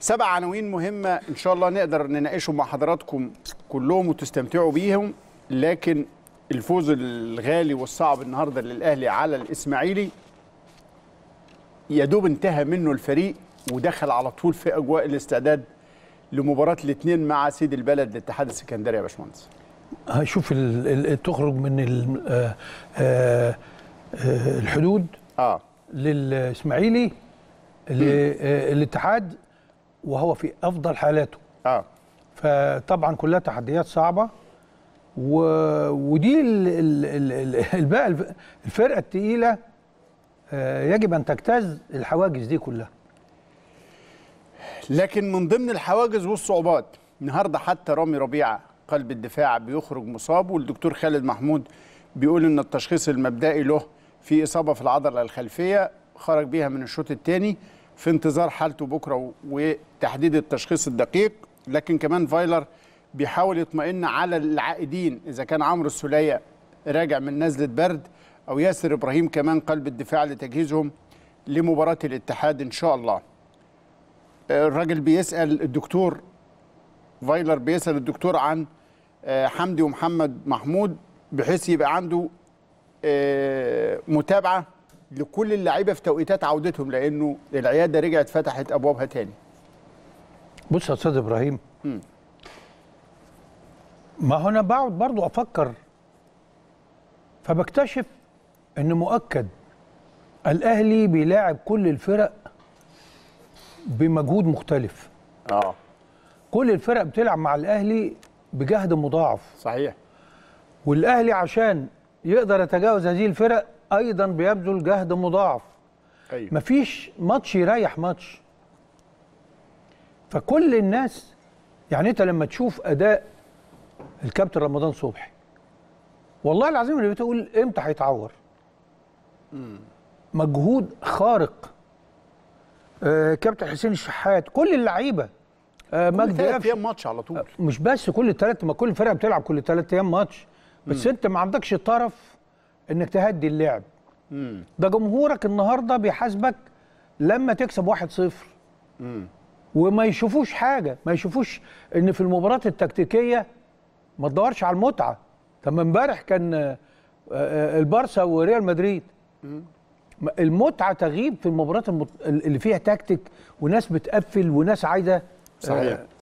سبع عناوين مهمة إن شاء الله نقدر نناقشهم مع حضراتكم كلهم وتستمتعوا بيهم لكن الفوز الغالي والصعب النهاردة للأهلي على الإسماعيلي يا دوب انتهى منه الفريق ودخل على طول في أجواء الاستعداد لمباراة الاثنين مع سيد البلد الاتحاد السكندري يا باشمهندس هشوف تخرج من الـ آآ آه، آآ آه، آه، الحدود آه. للإسماعيلي للاتحاد وهو في افضل حالاته اه فطبعا كلها تحديات صعبه و... ودي ال... ال... بقى الفرقه الثقيله آه، يجب ان تجتاز الحواجز دي كلها لكن من ضمن الحواجز والصعوبات النهارده حتى رامي ربيعه قلب الدفاع بيخرج مصاب والدكتور خالد محمود بيقول ان التشخيص المبدئي له في اصابه في العضله الخلفيه خرج بيها من الشوط الثاني في انتظار حالته بكره وتحديد التشخيص الدقيق لكن كمان فايلر بيحاول يطمئن على العائدين اذا كان عمرو السوليه راجع من نزله برد او ياسر ابراهيم كمان قلب الدفاع لتجهيزهم لمباراه الاتحاد ان شاء الله. آه، الراجل بيسال الدكتور فايلر بيسال الدكتور عن آه، حمدي ومحمد محمود بحيث يبقى عنده آه، متابعه لكل اللعيبه في توقيتات عودتهم لانه العياده رجعت فتحت ابوابها تاني بص يا استاذ ابراهيم م. ما هو انا بقعد برضو افكر فبكتشف ان مؤكد الاهلي بيلاعب كل الفرق بمجهود مختلف اه كل الفرق بتلعب مع الاهلي بجهد مضاعف صحيح والاهلي عشان يقدر يتجاوز هذه الفرق ايضا بيبذل جهد مضاعف أيوة. مفيش ماتش يريح ماتش فكل الناس يعني انت لما تشوف اداء الكابتن رمضان صبحي والله العظيم اللي بتقول امتى هيتعور مجهود خارق آه كابتن حسين الشحات كل اللعيبه آه مجدي ثلاث ايام ماتش على طول آه مش بس كل ثلاث ما كل فرقه بتلعب كل ثلاث ايام ماتش بس مم. انت ما عندكش طرف انك تهدي اللعب مم. ده جمهورك النهارده بيحاسبك لما تكسب 1-0 وما يشوفوش حاجه ما يشوفوش ان في المباراه التكتيكيه ما تدورش على المتعه طب ما امبارح كان آه، آه، البارسا وريال مدريد مم. المتعه تغيب في المباراه اللي فيها تكتيك وناس بتقفل وناس عايزه صحيح آه،